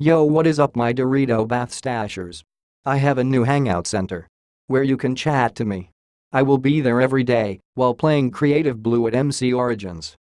Yo what is up my Dorito bath stashers? I have a new hangout center. Where you can chat to me. I will be there every day while playing Creative Blue at MC Origins.